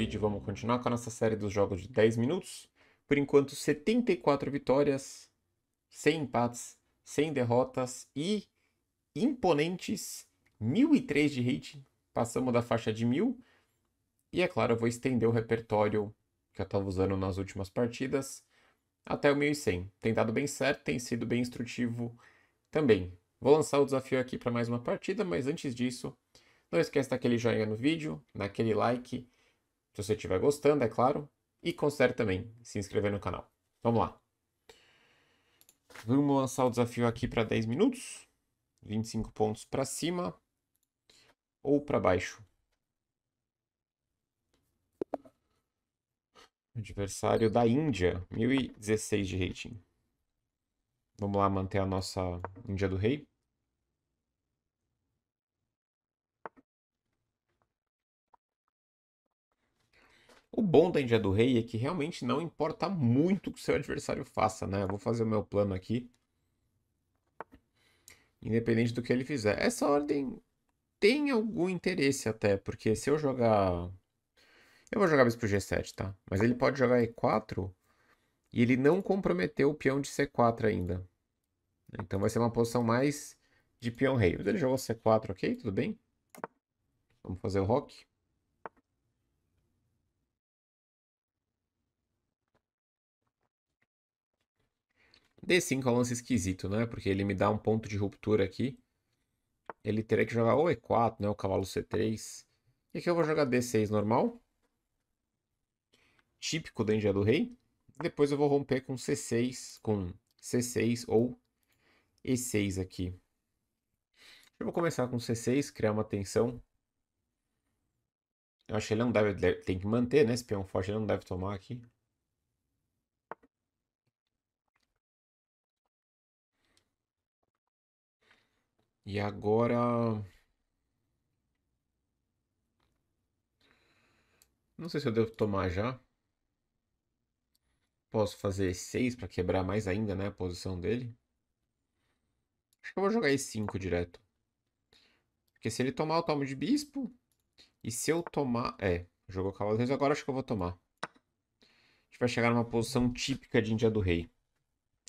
vídeo, vamos continuar com a nossa série dos jogos de 10 minutos. Por enquanto, 74 vitórias, sem empates, sem derrotas e imponentes 1003 de rating. Passamos da faixa de 1000. E é claro, eu vou estender o repertório que eu estava usando nas últimas partidas até o 1100. Tem dado bem certo, tem sido bem instrutivo também. Vou lançar o desafio aqui para mais uma partida, mas antes disso, não esquece daquele joinha no vídeo, daquele like se você estiver gostando, é claro. E considere também se inscrever no canal. Vamos lá. Vamos lançar o desafio aqui para 10 minutos. 25 pontos para cima ou para baixo. Adversário da Índia, 1016 de rating. Vamos lá manter a nossa Índia do Rei. O bom da Índia do Rei é que realmente não importa muito o que o seu adversário faça, né? Eu vou fazer o meu plano aqui. Independente do que ele fizer. Essa ordem tem algum interesse até, porque se eu jogar... Eu vou jogar bispo G7, tá? Mas ele pode jogar E4 e ele não comprometeu o peão de C4 ainda. Então vai ser uma posição mais de peão rei. Mas ele jogou C4, ok? Tudo bem? Vamos fazer o rock. D5 é um lance esquisito, né? Porque ele me dá um ponto de ruptura aqui. Ele teria que jogar ou E4, né? O cavalo C3. E aqui eu vou jogar D6 normal. Típico da Índia do Rei. Depois eu vou romper com C6, com C6 ou E6 aqui. Eu vou começar com C6, criar uma tensão. Eu acho que ele não deve, deve tem que manter, né? Esse peão forte ele não deve tomar aqui. E agora. Não sei se eu devo tomar já. Posso fazer 6 para quebrar mais ainda né, a posição dele. Acho que eu vou jogar E5 direto. Porque se ele tomar, eu tomo de bispo. E se eu tomar... É, jogou cavalo 3, agora acho que eu vou tomar. A gente vai chegar numa posição típica de Índia do Rei.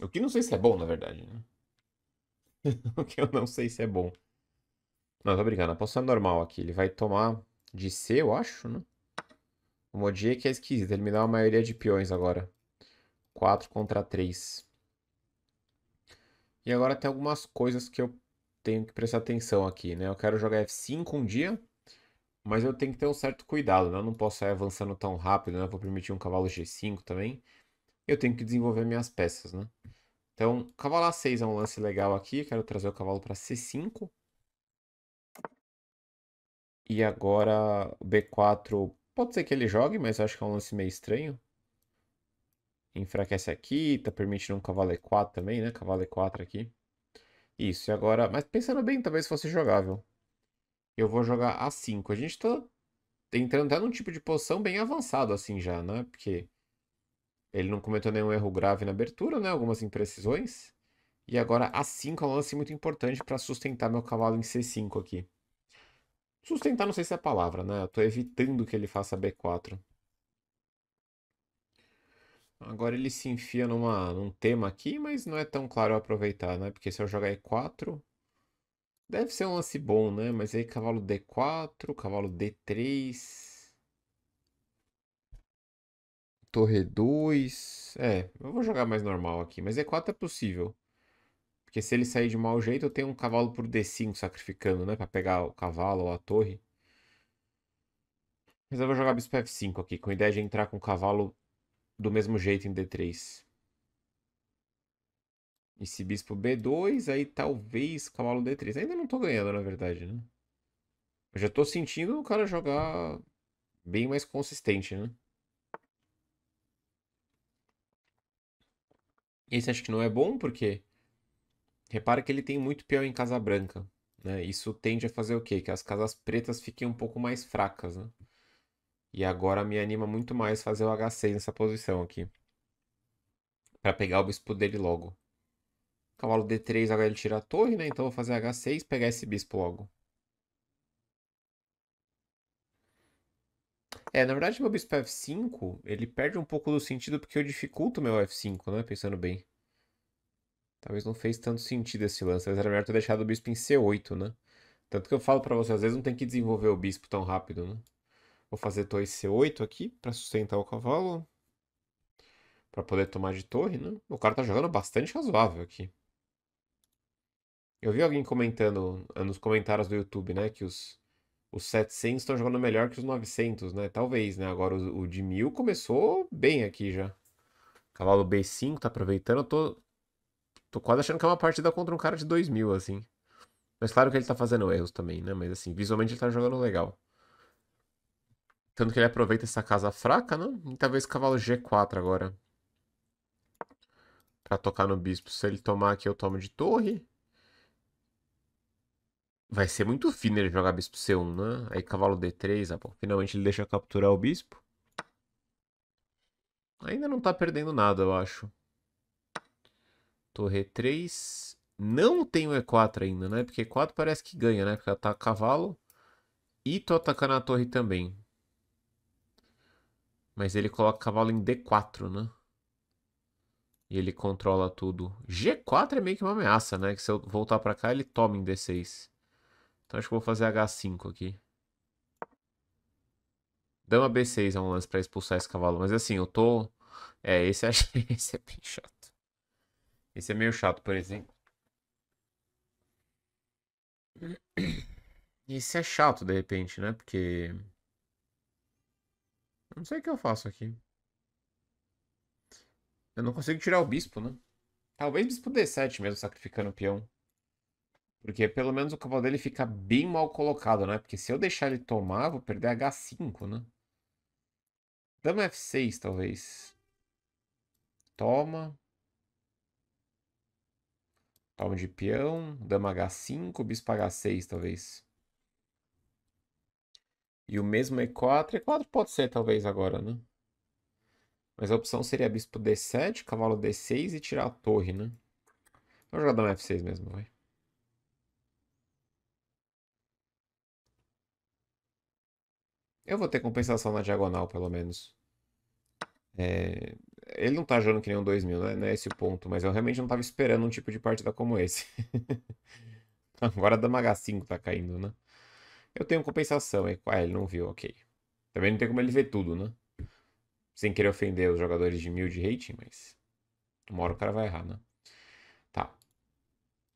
O que não sei se é bom, na verdade, né? que eu não sei se é bom. Não, tô brincando. A poção é normal aqui. Ele vai tomar de C, eu acho, né? O Modier que é esquisito. Ele me dá uma maioria de peões agora. 4 contra 3. E agora tem algumas coisas que eu tenho que prestar atenção aqui, né? Eu quero jogar F5 um dia, mas eu tenho que ter um certo cuidado, né? Eu não posso sair avançando tão rápido, né? Eu vou permitir um cavalo G5 também. Eu tenho que desenvolver minhas peças, né? Então, cavalo A6 é um lance legal aqui. Quero trazer o cavalo para C5. E agora B4 pode ser que ele jogue, mas acho que é um lance meio estranho. Enfraquece aqui, tá permitindo um cavalo E4 também, né? Cavalo E4 aqui. Isso, e agora... Mas pensando bem, talvez fosse jogável. Eu vou jogar A5. A gente tá entrando até num tipo de posição bem avançado assim já, né? Porque ele não cometeu nenhum erro grave na abertura, né? Algumas imprecisões. E agora A5 é um lance muito importante para sustentar meu cavalo em C5 aqui. Sustentar não sei se é a palavra, né? Eu estou evitando que ele faça B4. Agora ele se enfia numa, num tema aqui, mas não é tão claro eu aproveitar, né? Porque se eu jogar E4, deve ser um lance bom, né? Mas aí cavalo D4, cavalo D3 torre 2. É, eu vou jogar mais normal aqui, mas E4 é possível. Porque se ele sair de mau jeito, eu tenho um cavalo por D5 sacrificando, né? Pra pegar o cavalo ou a torre. Mas eu vou jogar bispo F5 aqui, com a ideia de entrar com o cavalo do mesmo jeito em D3. E se bispo B2, aí talvez cavalo D3. Ainda não tô ganhando, na verdade, né? Eu já tô sentindo o cara jogar bem mais consistente, né? Esse acho que não é bom, porque repara que ele tem muito peão em Casa Branca. Né? Isso tende a fazer o quê? Que as casas pretas fiquem um pouco mais fracas. Né? E agora me anima muito mais fazer o H6 nessa posição aqui. para pegar o bispo dele logo. Cavalo D3, agora ele tira a torre, né? Então vou fazer H6 pegar esse bispo logo. É, na verdade, meu bispo F5, ele perde um pouco do sentido porque eu dificulto meu F5, né? Pensando bem. Talvez não fez tanto sentido esse lance. Talvez era melhor ter deixado o bispo em C8, né? Tanto que eu falo para vocês, às vezes não tem que desenvolver o bispo tão rápido, né? Vou fazer torre C8 aqui para sustentar o cavalo. para poder tomar de torre, né? O cara tá jogando bastante razoável aqui. Eu vi alguém comentando nos comentários do YouTube, né? Que os, os 700 estão jogando melhor que os 900, né? Talvez, né? Agora o, o de 1000 começou bem aqui já. Cavalo B5 tá aproveitando. Eu tô, tô quase achando que é uma partida contra um cara de 2000, assim. Mas claro que ele tá fazendo erros também, né? Mas assim, visualmente ele tá jogando legal. Tanto que ele aproveita essa casa fraca, né? E talvez cavalo G4 agora. Pra tocar no bispo. Se ele tomar aqui, eu tomo de torre. Vai ser muito fino ele jogar bispo C1, né? Aí cavalo D3, ah, bom, finalmente ele deixa capturar o bispo. Ainda não tá perdendo nada, eu acho. Torre 3. Não tem o E4 ainda, né? Porque E4 parece que ganha, né? Porque ataca tá cavalo. E tô atacando a torre também. Mas ele coloca cavalo em D4, né? E ele controla tudo. G4 é meio que uma ameaça, né? Que se eu voltar pra cá, ele toma em D6. Então acho que vou fazer H5 aqui. Dama B6 é um lance pra expulsar esse cavalo. Mas assim, eu tô... É, esse, é... esse é bem chato. Esse é meio chato, por exemplo. Esse é chato, de repente, né? Porque... Não sei o que eu faço aqui. Eu não consigo tirar o bispo, né? Talvez bispo D7 mesmo, sacrificando o peão. Porque pelo menos o cavalo dele fica bem mal colocado, né? Porque se eu deixar ele tomar, vou perder H5, né? Dama F6, talvez. Toma. Toma de peão. Dama H5, bispo H6, talvez. E o mesmo E4. E4 pode ser, talvez, agora, né? Mas a opção seria bispo D7, cavalo D6 e tirar a torre, né? Vou jogar dama F6 mesmo, vai. Eu vou ter compensação na diagonal, pelo menos. É... Ele não tá jogando que nem um 2000, né? Não é esse o ponto. Mas eu realmente não tava esperando um tipo de partida como esse. Agora a dama H5 tá caindo, né? Eu tenho compensação. Ah, ele não viu, ok. Também não tem como ele ver tudo, né? Sem querer ofender os jogadores de mil de rating, mas... Uma hora o cara vai errar, né?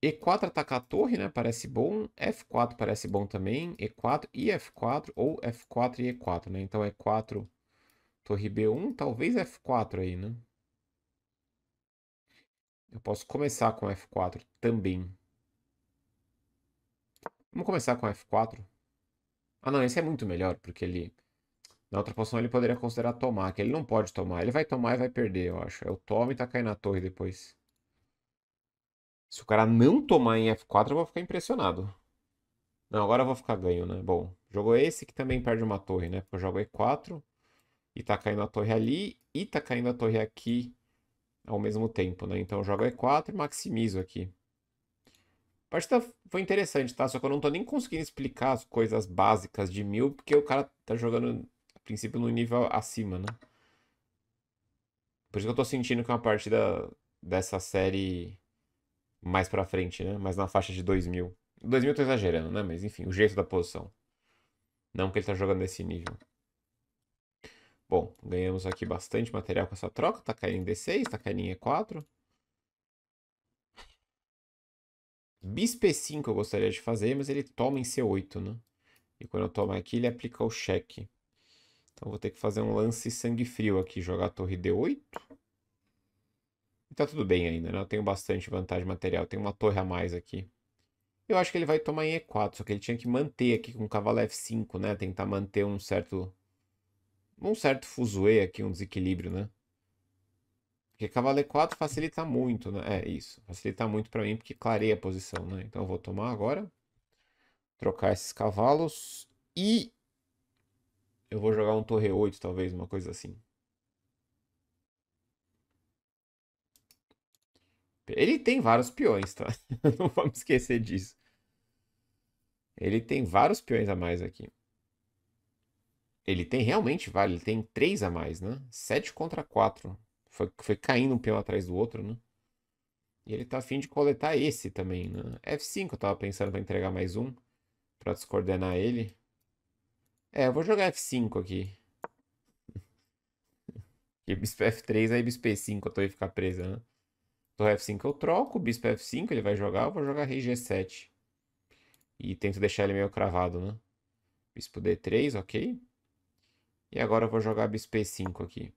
E4 atacar a torre, né? Parece bom. F4 parece bom também. E4 e F4 ou F4 e E4, né? Então E4, é torre B1, talvez F4 aí, né? Eu posso começar com F4 também. Vamos começar com F4. Ah, não, esse é muito melhor, porque ele... Na outra posição ele poderia considerar tomar, que ele não pode tomar. Ele vai tomar e vai perder, eu acho. É o tome e tá caindo na torre depois. Se o cara não tomar em F4, eu vou ficar impressionado. Não, agora eu vou ficar ganho, né? Bom, jogou esse que também perde uma torre, né? Porque eu jogo E4 e tá caindo a torre ali e tá caindo a torre aqui ao mesmo tempo, né? Então eu jogo E4 e maximizo aqui. A partida foi interessante, tá? Só que eu não tô nem conseguindo explicar as coisas básicas de mil, porque o cara tá jogando, a princípio, no nível acima, né? Por isso que eu tô sentindo que uma partida dessa série mais pra frente, né? Mas na faixa de 2000. 2000 eu tô exagerando, né? Mas enfim, o jeito da posição. Não que ele tá jogando nesse nível. Bom, ganhamos aqui bastante material com essa troca. Tá caindo em D6, tá caindo em E4. Bisp 5 eu gostaria de fazer, mas ele toma em C8, né? E quando eu tomo aqui, ele aplica o cheque. Então vou ter que fazer um lance sangue frio aqui. Jogar a torre D8 tá tudo bem ainda, né? Eu tenho bastante vantagem material. Tem uma torre a mais aqui. Eu acho que ele vai tomar em E4, só que ele tinha que manter aqui com o cavalo F5, né? Tentar manter um certo... Um certo fuzuê aqui, um desequilíbrio, né? Porque cavalo E4 facilita muito, né? É, isso. Facilita muito pra mim, porque clareia a posição, né? Então eu vou tomar agora. Trocar esses cavalos. E... Eu vou jogar um torre 8, talvez, uma coisa assim. Ele tem vários peões, tá? Não vamos esquecer disso. Ele tem vários peões a mais aqui. Ele tem realmente, vale, ele tem três a mais, né? Sete contra quatro. Foi, foi caindo um peão atrás do outro, né? E ele tá afim de coletar esse também, né? F5 eu tava pensando pra entregar mais um. Pra descoordenar ele. É, eu vou jogar F5 aqui. E bispo F3, aí bispo E5 eu tô ia ficar presa, né? Torre F5 eu troco, bispo F5 ele vai jogar, eu vou jogar rei G7. E tento deixar ele meio cravado, né? Bispo D3, ok. E agora eu vou jogar bispo E5 aqui.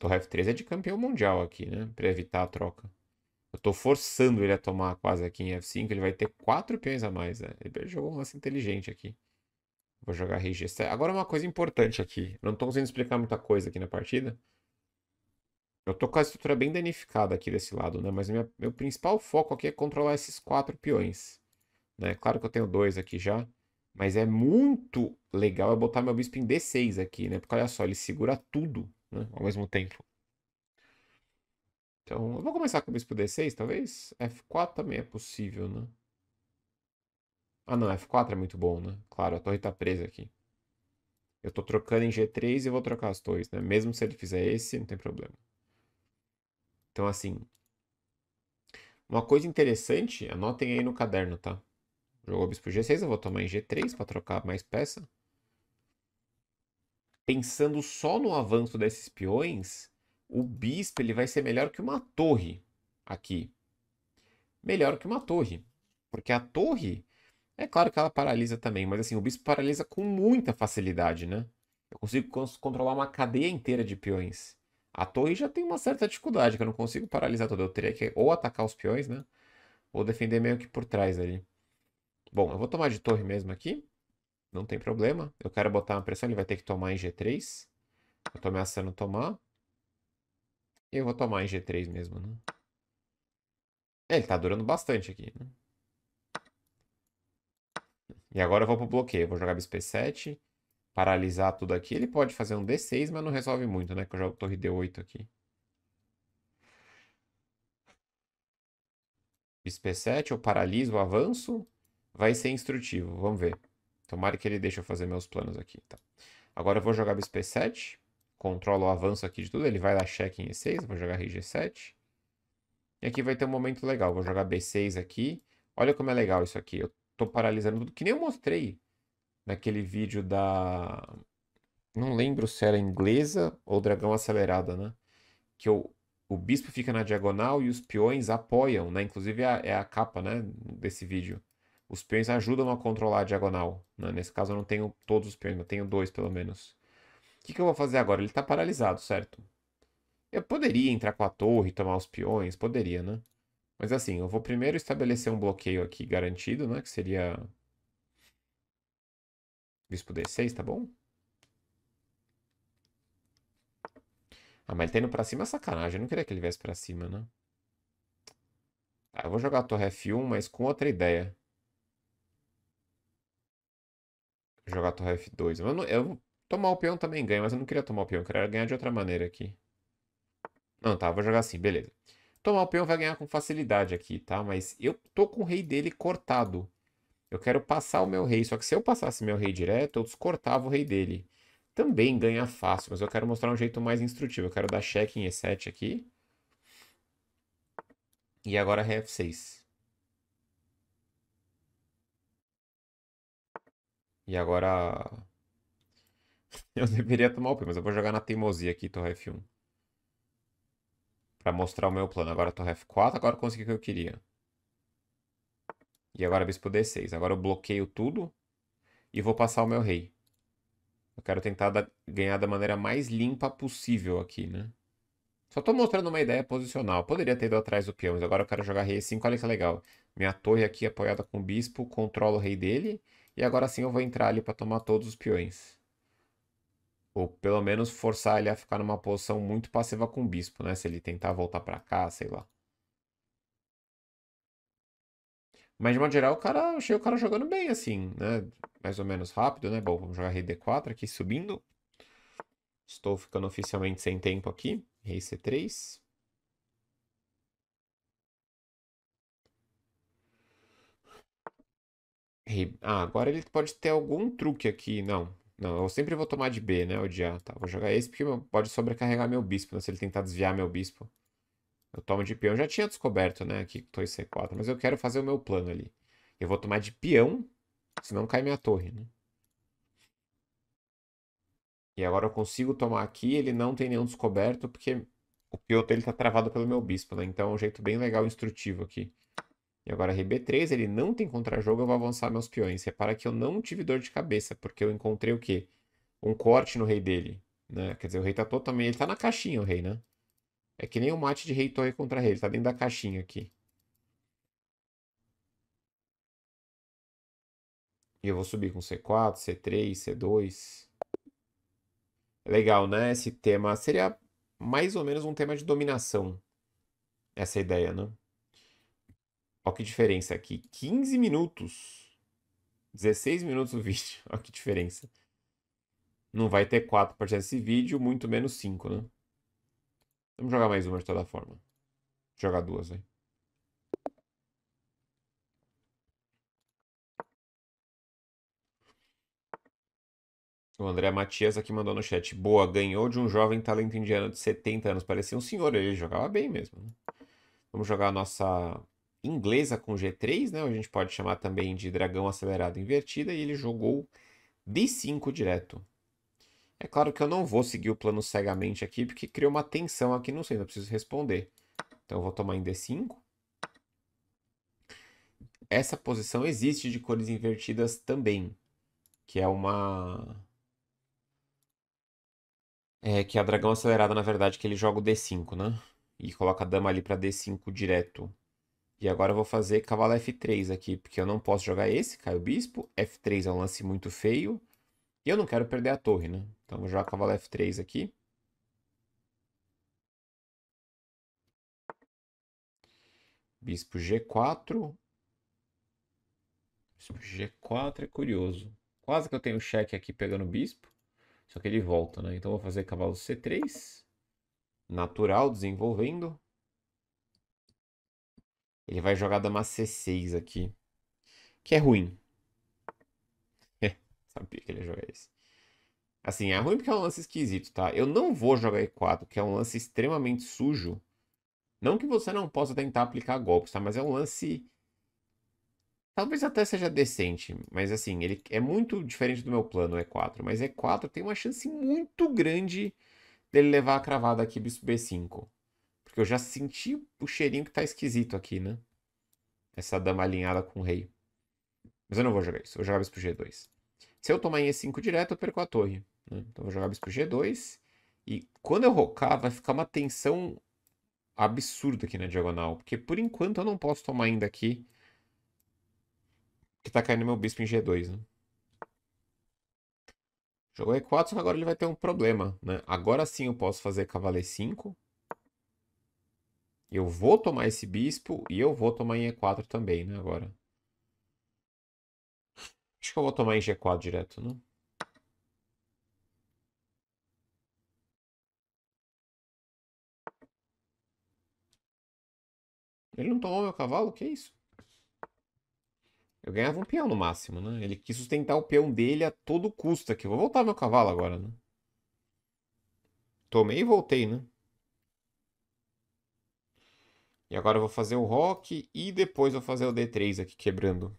Torre F3 é de campeão mundial aqui, né? Pra evitar a troca. Eu tô forçando ele a tomar quase aqui em F5. Ele vai ter quatro peões a mais, né? Ele jogou um lance inteligente aqui. Vou jogar rei G7. Agora uma coisa importante aqui. Não tô conseguindo explicar muita coisa aqui na partida. Eu tô com a estrutura bem danificada aqui desse lado, né? Mas minha, meu principal foco aqui é controlar esses quatro peões. Né? Claro que eu tenho dois aqui já. Mas é muito legal eu botar meu bispo em D6 aqui, né? Porque olha só, ele segura tudo né? ao mesmo tempo. Então, eu vou começar com o bispo D6, talvez. F4 também é possível, né? Ah, não, F4 é muito bom, né? Claro, a torre tá presa aqui. Eu tô trocando em G3 e vou trocar as torres, né? Mesmo se ele fizer esse, não tem problema. Então, assim, uma coisa interessante, anotem aí no caderno, tá? Jogou bispo G6, eu vou tomar em G3 para trocar mais peça. Pensando só no avanço desses peões, o bispo ele vai ser melhor que uma torre aqui. Melhor que uma torre. Porque a torre, é claro que ela paralisa também, mas assim, o bispo paralisa com muita facilidade, né? Eu consigo controlar uma cadeia inteira de peões. A torre já tem uma certa dificuldade, que eu não consigo paralisar todo. Eu teria que ou atacar os peões, né? Ou defender meio que por trás ali. Bom, eu vou tomar de torre mesmo aqui. Não tem problema. Eu quero botar uma pressão, ele vai ter que tomar em G3. Eu tô ameaçando tomar. E eu vou tomar em G3 mesmo, né? É, ele tá durando bastante aqui, né? E agora eu vou pro bloqueio. vou jogar bisp 7 paralisar tudo aqui. Ele pode fazer um D6, mas não resolve muito, né? Que eu jogo torre D8 aqui. Bispo 7 eu paraliso, avanço. Vai ser instrutivo, vamos ver. Tomara que ele deixe eu fazer meus planos aqui, tá? Agora eu vou jogar Bispo 7 Controlo o avanço aqui de tudo. Ele vai dar check em E6, vou jogar RG7. E aqui vai ter um momento legal. Vou jogar B6 aqui. Olha como é legal isso aqui. Eu tô paralisando tudo, que nem eu mostrei naquele vídeo da. Não lembro se era inglesa ou dragão acelerada, né? Que o, o bispo fica na diagonal e os peões apoiam, né? Inclusive é a, é a capa, né? Desse vídeo. Os peões ajudam a controlar a diagonal. Né? Nesse caso eu não tenho todos os peões, eu tenho dois pelo menos. O que, que eu vou fazer agora? Ele tá paralisado, certo? Eu poderia entrar com a torre e tomar os peões, poderia, né? Mas assim, eu vou primeiro estabelecer um bloqueio aqui garantido, né? Que seria bispo D6, tá bom? Ah, mas ele tá indo pra cima é sacanagem. Eu não queria que ele viesse pra cima, né? Ah, eu vou jogar a torre F1, mas com outra ideia. Vou jogar a torre F2. Eu, não, eu tomar o peão também ganho, mas eu não queria tomar o peão. Eu queria ganhar de outra maneira aqui. Não, tá. Vou jogar assim, beleza. Tomar o peão vai ganhar com facilidade aqui, tá? Mas eu tô com o rei dele cortado. Eu quero passar o meu rei, só que se eu passasse meu rei direto, eu descortava o rei dele. Também ganha fácil, mas eu quero mostrar um jeito mais instrutivo. Eu quero dar check em E7 aqui. E agora rei F6. E agora... Eu deveria tomar o P, mas eu vou jogar na teimosia aqui, torre F1. Pra mostrar o meu plano. Agora torre F4, agora consegui o que eu queria. E agora bispo é d6. Agora eu bloqueio tudo e vou passar o meu rei. Eu quero tentar da, ganhar da maneira mais limpa possível aqui, né? Só tô mostrando uma ideia posicional. Poderia ter ido atrás do peão, mas agora eu quero jogar rei 5. Assim, olha que legal. Minha torre aqui apoiada com o bispo, controla o rei dele. E agora sim eu vou entrar ali para tomar todos os peões. Ou pelo menos forçar ele a ficar numa posição muito passiva com o bispo, né? Se ele tentar voltar para cá, sei lá. Mas de modo geral, o cara, achei o cara jogando bem, assim, né? Mais ou menos rápido, né? Bom, vamos jogar rei D4 aqui, subindo. Estou ficando oficialmente sem tempo aqui. Rei C3. Rei... Ah, agora ele pode ter algum truque aqui. Não, não, eu sempre vou tomar de B, né? Odiar. Tá, vou jogar esse porque pode sobrecarregar meu bispo, né? Se ele tentar desviar meu bispo. Eu tomo de peão, já tinha descoberto, né? Aqui, 2 C4, mas eu quero fazer o meu plano ali. Eu vou tomar de peão, senão cai minha torre, né? E agora eu consigo tomar aqui, ele não tem nenhum descoberto, porque o peão dele tá travado pelo meu bispo, né? Então é um jeito bem legal, e instrutivo aqui. E agora RB3, ele não tem contra-jogo, eu vou avançar meus peões. Repara que eu não tive dor de cabeça, porque eu encontrei o quê? Um corte no rei dele, né? Quer dizer, o rei tá totalmente... Ele tá na caixinha, o rei, né? É que nem o mate de rei Toy contra rei. Ele tá dentro da caixinha aqui. E eu vou subir com C4, C3, C2. Legal, né? Esse tema seria mais ou menos um tema de dominação. Essa ideia, né? Olha que diferença aqui. 15 minutos. 16 minutos o vídeo. Olha que diferença. Não vai ter 4 partidas desse vídeo, muito menos 5, né? Vamos jogar mais uma de toda forma. Jogar duas, aí. O André Matias aqui mandou no chat. Boa, ganhou de um jovem talento indiano de 70 anos. Parecia um senhor, ele jogava bem mesmo. Né? Vamos jogar a nossa inglesa com G3, né? A gente pode chamar também de dragão acelerado invertida. E ele jogou D5 direto. É claro que eu não vou seguir o plano cegamente aqui, porque criou uma tensão aqui no centro, eu preciso responder. Então eu vou tomar em D5. Essa posição existe de cores invertidas também, que é uma... É, que é a dragão acelerada, na verdade, que ele joga o D5, né? E coloca a dama ali para D5 direto. E agora eu vou fazer cavalo F3 aqui, porque eu não posso jogar esse, cai o bispo. F3 é um lance muito feio. E eu não quero perder a torre, né? Então, vou jogar cavalo F3 aqui. Bispo G4. Bispo G4 é curioso. Quase que eu tenho um cheque aqui pegando o bispo. Só que ele volta, né? Então, vou fazer cavalo C3. Natural, desenvolvendo. Ele vai jogar dama C6 aqui. Que é ruim. Sabia que ele ia jogar isso. Assim, é ruim porque é um lance esquisito, tá? Eu não vou jogar E4, que é um lance extremamente sujo. Não que você não possa tentar aplicar golpes, tá? Mas é um lance. Talvez até seja decente, mas assim, ele é muito diferente do meu plano E4. Mas E4 tem uma chance muito grande dele levar a cravada aqui bispo B5. Porque eu já senti o cheirinho que tá esquisito aqui, né? Essa dama alinhada com o rei. Mas eu não vou jogar isso, eu vou jogar bispo G2. Se eu tomar em E5 direto, eu perco a torre. Né? Então eu vou jogar bispo G2. E quando eu rocar, vai ficar uma tensão absurda aqui na diagonal. Porque por enquanto eu não posso tomar ainda aqui. Que tá caindo meu bispo em G2, né? Jogou E4, só que agora ele vai ter um problema, né? Agora sim eu posso fazer cavaleiro 5. Eu vou tomar esse bispo e eu vou tomar em E4 também, né? Agora. Acho que eu vou tomar em G4 direto, né? Ele não tomou meu cavalo? Que isso? Eu ganhava um peão no máximo, né? Ele quis sustentar o peão dele a todo custo aqui. vou voltar meu cavalo agora, né? Tomei e voltei, né? E agora eu vou fazer o rock e depois vou fazer o D3 aqui quebrando.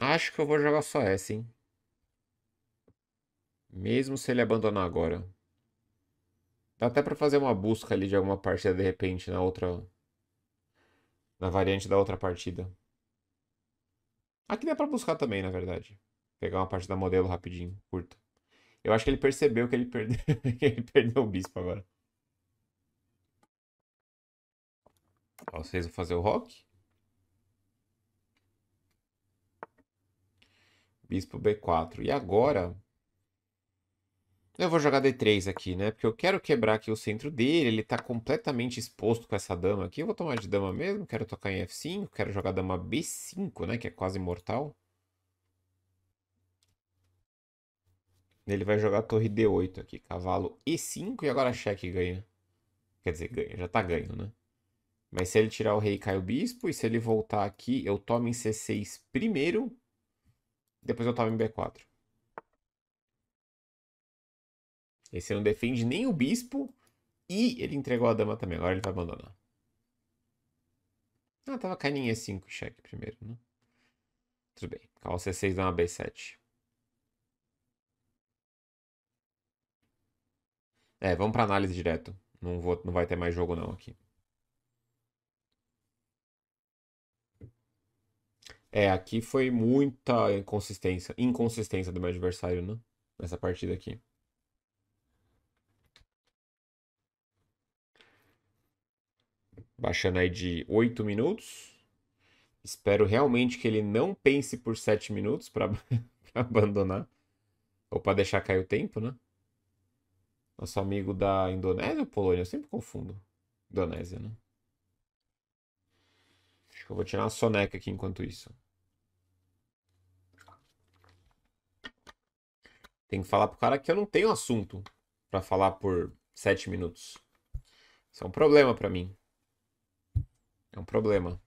Acho que eu vou jogar só essa, hein? Mesmo se ele abandonar agora. Dá até para fazer uma busca ali de alguma partida de repente na outra. Na variante da outra partida. Aqui dá pra buscar também, na verdade. Pegar uma partida modelo rapidinho, curta. Eu acho que ele percebeu que ele perdeu, que ele perdeu o bispo agora. Ó, vocês vão fazer o rock. Bispo B4. E agora eu vou jogar D3 aqui, né? Porque eu quero quebrar aqui o centro dele. Ele tá completamente exposto com essa dama aqui. Eu vou tomar de dama mesmo. Quero tocar em F5. Quero jogar dama B5, né? Que é quase mortal. Ele vai jogar torre D8 aqui. Cavalo E5 e agora cheque ganha. Quer dizer, ganha. Já tá ganho, né? Mas se ele tirar o rei, cai o bispo. E se ele voltar aqui, eu tomo em C6 primeiro. Depois eu tomo em B4. Esse não defende nem o bispo e ele entregou a dama também. Agora ele vai abandonar. Ah, tava caninha 5 cheque primeiro, né? Tudo bem. Cavalo C6 dá uma B7. É, vamos para análise direto. Não, vou, não vai ter mais jogo não aqui. É, aqui foi muita inconsistência, inconsistência do meu adversário, né? Nessa partida aqui. baixando aí de 8 minutos. Espero realmente que ele não pense por 7 minutos para abandonar ou para deixar cair o tempo, né? Nosso amigo da Indonésia ou Polônia? Eu sempre confundo. Indonésia, né? Acho que eu vou tirar uma soneca aqui enquanto isso. Tem que falar pro cara que eu não tenho assunto para falar por 7 minutos. Isso é um problema para mim. É um problema.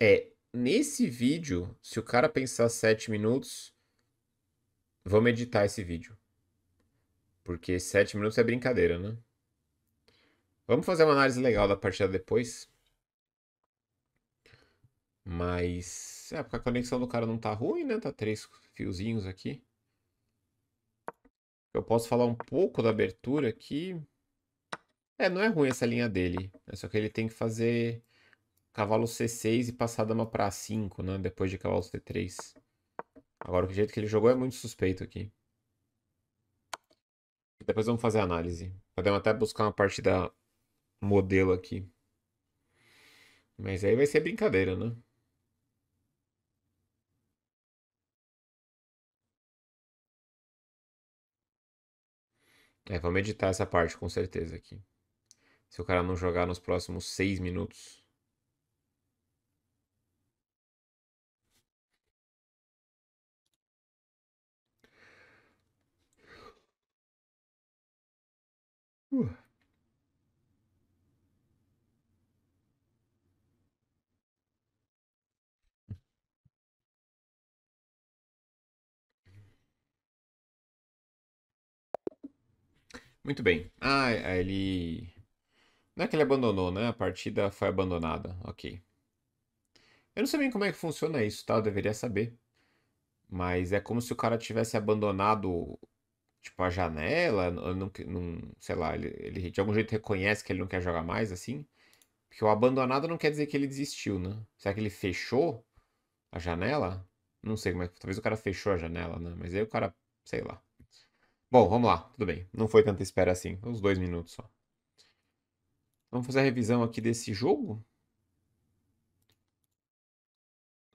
É, nesse vídeo, se o cara pensar 7 minutos, vamos editar esse vídeo. Porque 7 minutos é brincadeira, né? Vamos fazer uma análise legal da partida depois. Mas. É, porque a conexão do cara não tá ruim, né? Tá três fiozinhos aqui. Eu posso falar um pouco da abertura aqui. É, não é ruim essa linha dele. É só que ele tem que fazer cavalo C6 e passar dama pra A5, né? Depois de cavalo C3. Agora, o jeito que ele jogou é muito suspeito aqui. Depois vamos fazer a análise. Podemos até buscar uma partida modelo aqui. Mas aí vai ser brincadeira, né? É, vamos editar essa parte com certeza aqui. Se o cara não jogar nos próximos seis minutos. Uh. Muito bem. Ah, ele não é que ele abandonou, né? A partida foi abandonada. Ok. Eu não sei bem como é que funciona isso, tá? Eu deveria saber. Mas é como se o cara tivesse abandonado, tipo, a janela. Não, não, sei lá, ele, ele de algum jeito reconhece que ele não quer jogar mais, assim. Porque o abandonado não quer dizer que ele desistiu, né? Será que ele fechou a janela? Não sei como é. Talvez o cara fechou a janela, né? Mas aí o cara, sei lá. Bom, vamos lá, tudo bem. Não foi tanta espera assim, uns dois minutos só. Vamos fazer a revisão aqui desse jogo.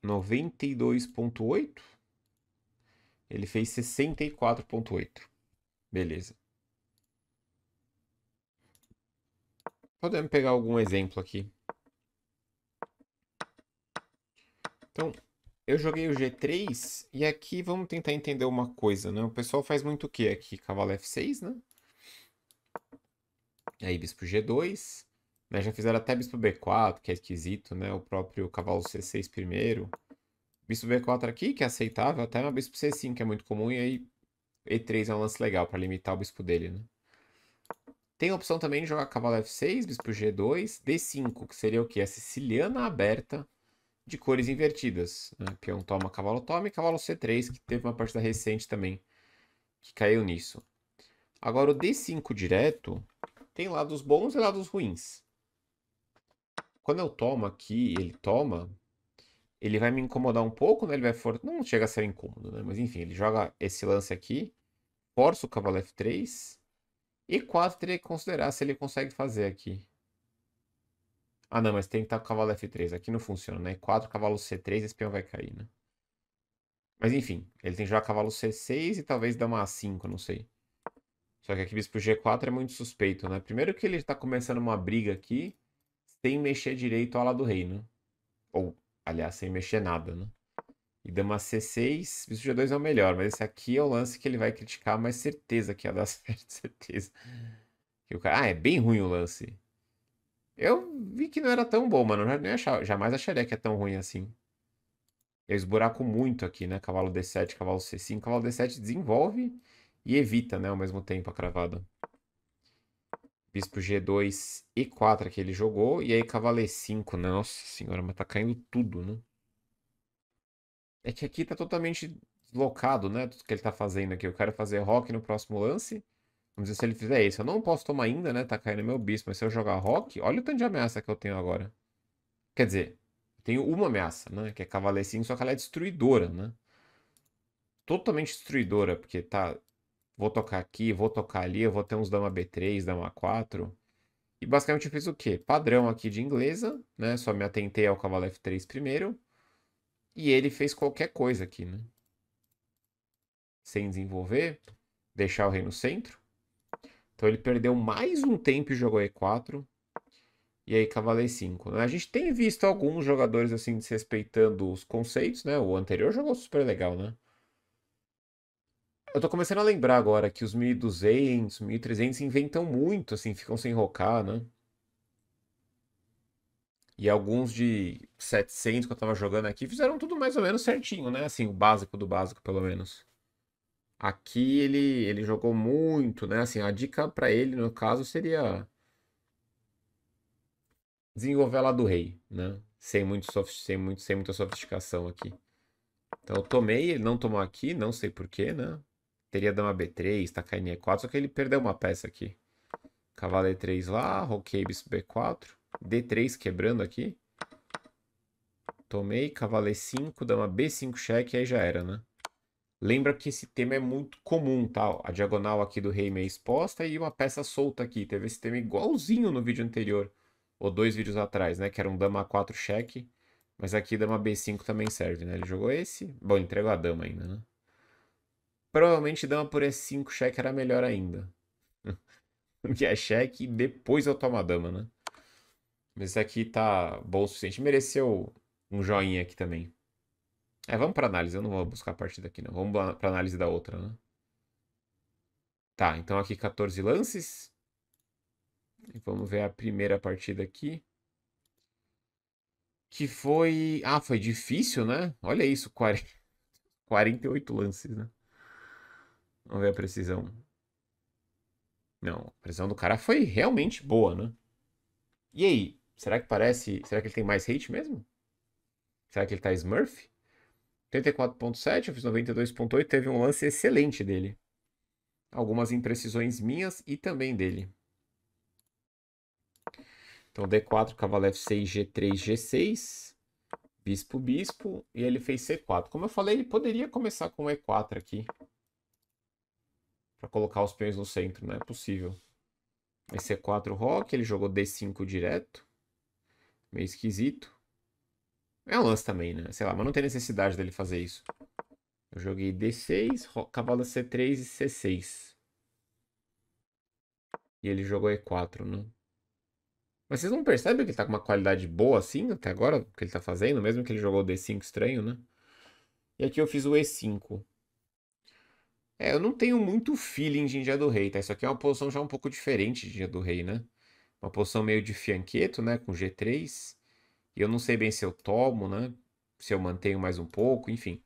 92.8. Ele fez 64.8. Beleza. Podemos pegar algum exemplo aqui. Então, eu joguei o G3 e aqui vamos tentar entender uma coisa, né? O pessoal faz muito o que aqui? Cavalo F6, né? aí bispo G2. Né? Já fizeram até bispo B4, que é esquisito, né? O próprio cavalo C6 primeiro. Bispo B4 aqui, que é aceitável, até uma bispo C5, que é muito comum, e aí E3 é um lance legal para limitar o bispo dele, né? Tem a opção também de jogar cavalo F6, bispo G2, D5, que seria o quê? A siciliana aberta de cores invertidas. Né? Peão toma, cavalo toma e cavalo C3, que teve uma partida recente também que caiu nisso. Agora o D5 direto, tem lados bons e lados ruins. Quando eu tomo aqui, ele toma, ele vai me incomodar um pouco, né? Ele vai for... não chega a ser incômodo, né? Mas enfim, ele joga esse lance aqui, força o cavalo F3 e 4 teria que considerar se ele consegue fazer aqui. Ah, não, mas tem que estar tá com o cavalo F3. Aqui não funciona, né? 4, cavalo C3, esse peão vai cair, né? Mas enfim, ele tem que jogar cavalo C6 e talvez dar uma A5, não sei. Só que aqui bispo G4 é muito suspeito, né? Primeiro que ele está começando uma briga aqui sem mexer direito a ala do rei, né? Ou, aliás, sem mexer nada, né? E dama C6, bispo G2 é o melhor, mas esse aqui é o lance que ele vai criticar, mas certeza que ia dar certo, certeza. Que o cara... Ah, é bem ruim o lance. Eu vi que não era tão bom, mano. Eu achava, jamais acharia que é tão ruim assim. Eu esburaco muito aqui, né? Cavalo D7, cavalo C5. Cavalo D7 desenvolve e evita, né, ao mesmo tempo a cravada. Bispo G2, E4 que ele jogou, e aí cavaleiro 5. Nossa senhora, mas tá caindo tudo, né? É que aqui tá totalmente deslocado, né? Tudo que ele tá fazendo aqui. Eu quero fazer rock no próximo lance. Vamos ver se ele fizer isso. Eu não posso tomar ainda, né? Tá caindo meu bispo. Mas se eu jogar rock, olha o tanto de ameaça que eu tenho agora. Quer dizer, eu tenho uma ameaça, né? Que é cavaleiro 5, só que ela é destruidora, né? Totalmente destruidora, porque tá vou tocar aqui, vou tocar ali, eu vou ter uns dama B3, dama 4. E basicamente eu fiz o quê? Padrão aqui de inglesa, né? Só me atentei ao cavalo F3 primeiro. E ele fez qualquer coisa aqui, né? Sem desenvolver, deixar o rei no centro. Então ele perdeu mais um tempo e jogou E4. E aí cavalo E5. Né? A gente tem visto alguns jogadores assim desrespeitando os conceitos, né? O anterior jogou super legal, né? eu tô começando a lembrar agora que os 1200, 1300 inventam muito, assim, ficam sem rocar, né? E alguns de 700 que eu tava jogando aqui fizeram tudo mais ou menos certinho, né? Assim, o básico do básico, pelo menos. Aqui ele, ele jogou muito, né? Assim, a dica para ele, no caso, seria desenvolver lá do rei, né? Sem, muito sof, sem, muito, sem muita sofisticação aqui. Então eu tomei, ele não tomou aqui, não sei porquê, né? teria dama B3, tacar em E4, só que ele perdeu uma peça aqui. Cavalo E3 lá, roquei bispo B4, D3 quebrando aqui. Tomei, cavalo E5, dama B5 cheque, aí já era, né? Lembra que esse tema é muito comum, tá? A diagonal aqui do rei meio exposta e uma peça solta aqui. Teve esse tema igualzinho no vídeo anterior, ou dois vídeos atrás, né? Que era um dama A4 cheque, mas aqui dama B5 também serve, né? Ele jogou esse, bom, entregou a dama ainda, né? Provavelmente dama por E5 cheque era melhor ainda. Porque é cheque e depois eu tomo a dama, né? Mas esse aqui tá bom o suficiente. Mereceu um joinha aqui também. É, vamos pra análise. Eu não vou buscar a partida aqui, não. Vamos pra análise da outra, né? Tá, então aqui 14 lances. E vamos ver a primeira partida aqui. Que foi... Ah, foi difícil, né? Olha isso, 40... 48 lances, né? Vamos ver a precisão. Não, a precisão do cara foi realmente boa, né? E aí? Será que parece. Será que ele tem mais hate mesmo? Será que ele tá Smurf? 34.7, eu fiz 92.8, teve um lance excelente dele. Algumas imprecisões minhas e também dele. Então D4, cavalo F6, G3, G6, bispo, bispo, e ele fez C4. Como eu falei, ele poderia começar com E4 aqui para colocar os peões no centro, não é possível. Aí C4 é rock, ele jogou D5 direto. Meio esquisito. É um lance também, né? Sei lá, mas não tem necessidade dele fazer isso. Eu joguei D6, cavalo é C3 e C6. E ele jogou E4, né? Mas vocês não percebem que ele tá com uma qualidade boa assim até agora, o que ele tá fazendo, mesmo que ele jogou D5 estranho, né? E aqui eu fiz o E5. É, eu não tenho muito feeling de Índia do Rei, tá? Isso aqui é uma posição já um pouco diferente de Índia do Rei, né? Uma posição meio de fianqueto, né? Com G3. E eu não sei bem se eu tomo, né? Se eu mantenho mais um pouco, enfim.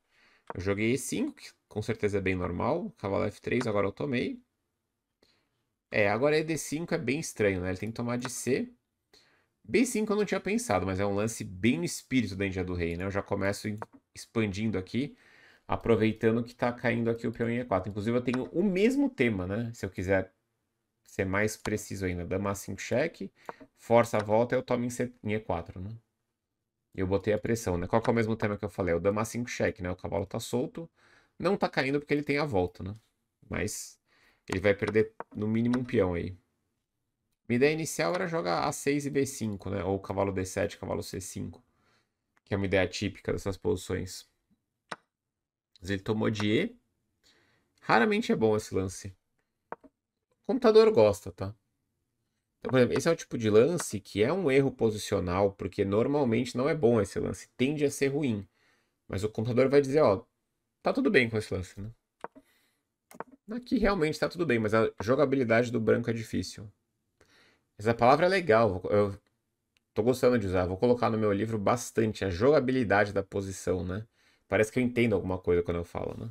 Eu joguei E5, que com certeza é bem normal. Cavalo F3, agora eu tomei. É, agora ED5 é bem estranho, né? Ele tem que tomar de C. B5 eu não tinha pensado, mas é um lance bem no espírito da Índia do Rei, né? Eu já começo expandindo aqui aproveitando que está caindo aqui o peão em E4. Inclusive eu tenho o mesmo tema, né? Se eu quiser ser mais preciso ainda, dama 5 cheque, força a volta e eu tomo em, E4, né? E eu botei a pressão, né? Qual que é o mesmo tema que eu falei? É o dama 5 cheque, né? O cavalo está solto, não está caindo porque ele tem a volta, né? Mas ele vai perder no mínimo um peão aí. Minha ideia inicial era jogar A6 e B5, né? Ou cavalo D7, cavalo C5. Que é uma ideia típica dessas posições. Mas ele tomou de E. Raramente é bom esse lance. O computador gosta, tá? Então, por exemplo, esse é o tipo de lance que é um erro posicional, porque normalmente não é bom esse lance, tende a ser ruim. Mas o computador vai dizer, ó, tá tudo bem com esse lance, né? Aqui realmente tá tudo bem, mas a jogabilidade do branco é difícil. Essa palavra é legal, eu tô gostando de usar, vou colocar no meu livro bastante a jogabilidade da posição, né? Parece que eu entendo alguma coisa quando eu falo, né?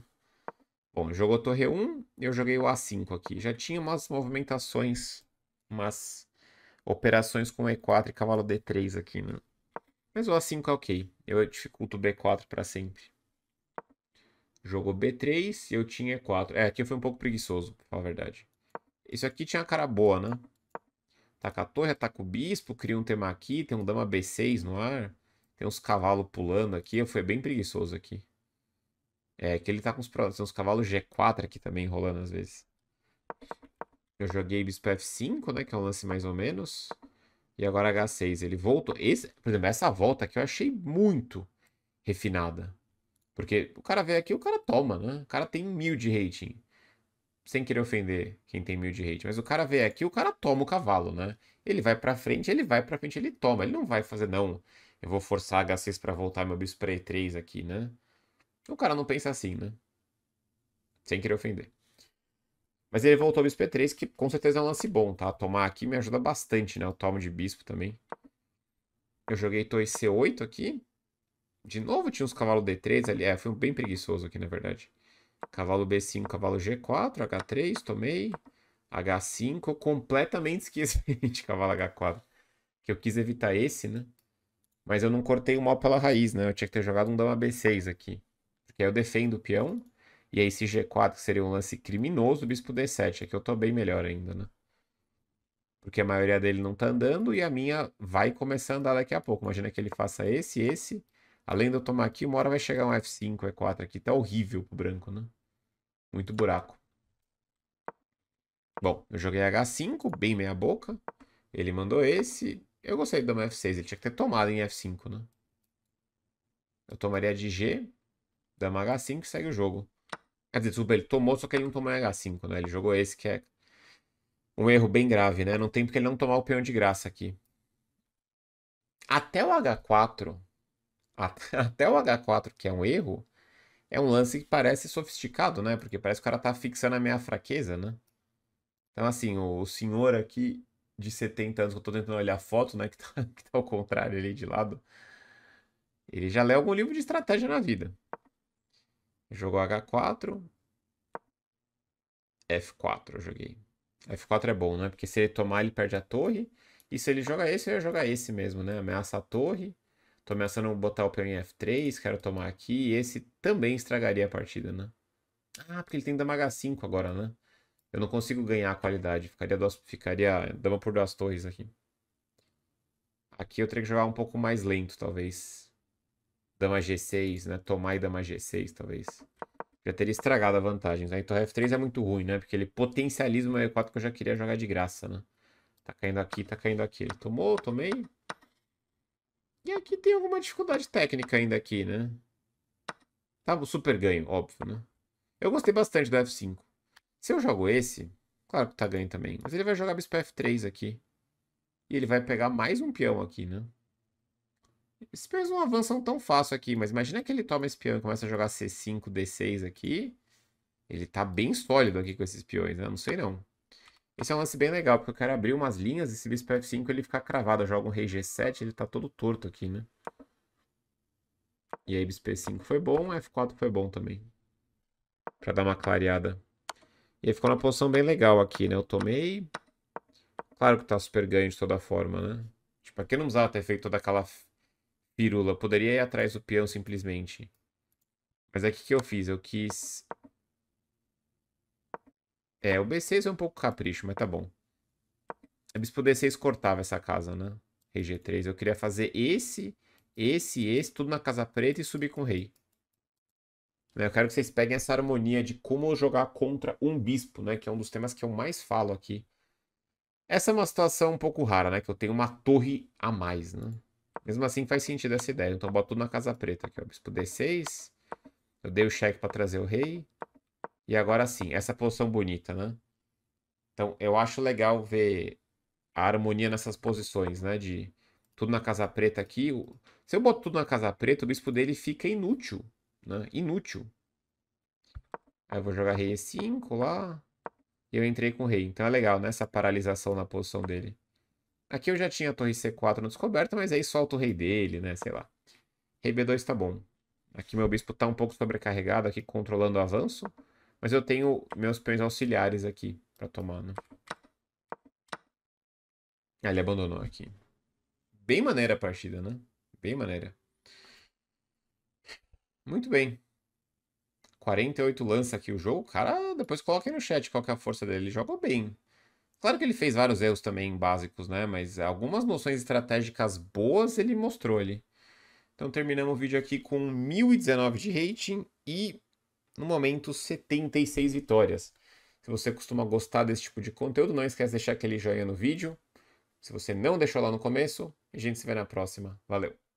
Bom, jogou torre 1, eu joguei o A5 aqui. Já tinha umas movimentações, umas operações com E4 e cavalo D3 aqui, né? Mas o A5 é ok. Eu dificulto o B4 para sempre. Jogou B3 e eu tinha E4. É, aqui eu fui um pouco preguiçoso, pra falar a verdade. Isso aqui tinha uma cara boa, né? Taca tá a torre, ataca tá o bispo, cria um tema aqui, tem um dama B6 no ar. Tem uns cavalos pulando aqui. Eu fui bem preguiçoso aqui. É que ele tá com os tem uns cavalos G4 aqui também rolando às vezes. Eu joguei bispo F5, né? Que é um lance mais ou menos. E agora H6. Ele voltou. Esse, por exemplo, essa volta aqui eu achei muito refinada. Porque o cara vê aqui o cara toma, né? O cara tem mil de rating. Sem querer ofender quem tem mil de rating. Mas o cara vê aqui o cara toma o cavalo, né? Ele vai pra frente, ele vai pra frente, ele toma. Ele não vai fazer, não eu vou forçar H6 para voltar meu bispo para E3 aqui, né? O cara não pensa assim, né? Sem querer ofender. Mas ele voltou bispo E3, que com certeza é um lance bom, tá? Tomar aqui me ajuda bastante, né? O tomo de bispo também. Eu joguei torre C8 aqui. De novo tinha uns cavalos D3 ali. É, foi um bem preguiçoso aqui, na verdade. Cavalo B5, cavalo G4, H3, tomei. H5, completamente esqueci de cavalo H4. Que eu quis evitar esse, né? Mas eu não cortei o mal pela raiz, né? Eu tinha que ter jogado um dama b6 aqui. Porque aí eu defendo o peão. E aí esse g4 que seria um lance criminoso, bispo d7. Aqui é eu tô bem melhor ainda, né? Porque a maioria dele não tá andando e a minha vai começar a andar daqui a pouco. Imagina que ele faça esse, esse. Além de eu tomar aqui, uma hora vai chegar um F5, E4 aqui. Tá horrível pro branco, né? Muito buraco. Bom, eu joguei H5, bem meia boca. Ele mandou esse. Eu gostei do dama F6. Ele tinha que ter tomado em F5, né? Eu tomaria de G, dama H5 e segue o jogo. Quer dizer, o bem, ele tomou, só que ele não tomou em H5, né? Ele jogou esse que é um erro bem grave, né? Não tem porque ele não tomar o peão de graça aqui. Até o H4, até o H4, que é um erro, é um lance que parece sofisticado, né? Porque parece que o cara tá fixando a minha fraqueza, né? Então, assim, o senhor aqui de 70 anos, que eu tô tentando olhar a foto, né? Que tá, que tá ao contrário ali de lado. Ele já lê algum livro de estratégia na vida. Jogou H4. F4 eu joguei. F4 é bom, né? Porque se ele tomar, ele perde a torre. E se ele joga esse, eu ia jogar esse mesmo, né? Ameaça a torre. Tô ameaçando botar o peão em F3, quero tomar aqui. E esse também estragaria a partida, né? Ah, porque ele tem dama H5 agora, né? Eu não consigo ganhar a qualidade. Ficaria, duas, ficaria dama por duas torres aqui. Aqui eu teria que jogar um pouco mais lento, talvez. Dama G6, né? Tomar e dama G6, talvez. Já teria estragado a vantagem. Né? Então F3 é muito ruim, né? Porque ele potencializa o meu E4 que eu já queria jogar de graça, né? Tá caindo aqui, tá caindo aqui. Ele tomou, tomei. E aqui tem alguma dificuldade técnica ainda aqui, né? Tá super ganho, óbvio, né? Eu gostei bastante do F5. Se eu jogo esse, claro que tá ganho também. Mas ele vai jogar bispo f3 aqui. E ele vai pegar mais um peão aqui, né? Esses peões não avançam tão fácil aqui, mas imagina que ele toma esse peão e começa a jogar c5, d6 aqui. Ele tá bem sólido aqui com esses peões, né? Não sei não. Esse é um lance bem legal, porque eu quero abrir umas linhas e esse bispo f5 ele fica cravado. Joga jogo um rei g7, ele tá todo torto aqui, né? E aí bispo e5 foi bom, f4 foi bom também. Pra dar uma clareada. E ficou uma posição bem legal aqui, né? Eu tomei. Claro que tá super ganho de toda forma, né? Tipo, aqui não usava ter feito toda aquela pirula. poderia ir atrás do peão simplesmente. Mas é que que eu fiz? Eu quis... É, o B6 é um pouco capricho, mas tá bom. A bispo D6 cortava essa casa, né? Rei G3. Eu queria fazer esse, esse, esse, tudo na casa preta e subir com o rei. Né, eu quero que vocês peguem essa harmonia de como jogar contra um bispo, né? Que é um dos temas que eu mais falo aqui. Essa é uma situação um pouco rara, né? Que eu tenho uma torre a mais, né? Mesmo assim faz sentido essa ideia. Então eu boto tudo na casa preta aqui, ó. Bispo D6. Eu dei o cheque para trazer o rei. E agora sim, essa posição bonita, né? Então eu acho legal ver a harmonia nessas posições, né? De tudo na casa preta aqui. Se eu boto tudo na casa preta, o bispo dele fica inútil. Né? Inútil. Aí eu vou jogar rei e5 lá. E eu entrei com rei. Então é legal, né? Essa paralisação na posição dele. Aqui eu já tinha a torre C4 no descoberto, mas aí solta o rei dele, né? Sei lá. Rei B2 tá bom. Aqui meu bispo tá um pouco sobrecarregado aqui, controlando o avanço. Mas eu tenho meus peões auxiliares aqui pra tomar, né? Ah, ele abandonou aqui. Bem maneira a partida, né? Bem maneira. Muito bem. 48 lança aqui o jogo. Cara, depois aí no chat qual é a força dele. Ele jogou bem. Claro que ele fez vários erros também básicos, né? Mas algumas noções estratégicas boas ele mostrou ali. Então terminamos o vídeo aqui com 1019 de rating e, no momento, 76 vitórias. Se você costuma gostar desse tipo de conteúdo, não esquece de deixar aquele joinha no vídeo. Se você não deixou lá no começo, a gente se vê na próxima. Valeu!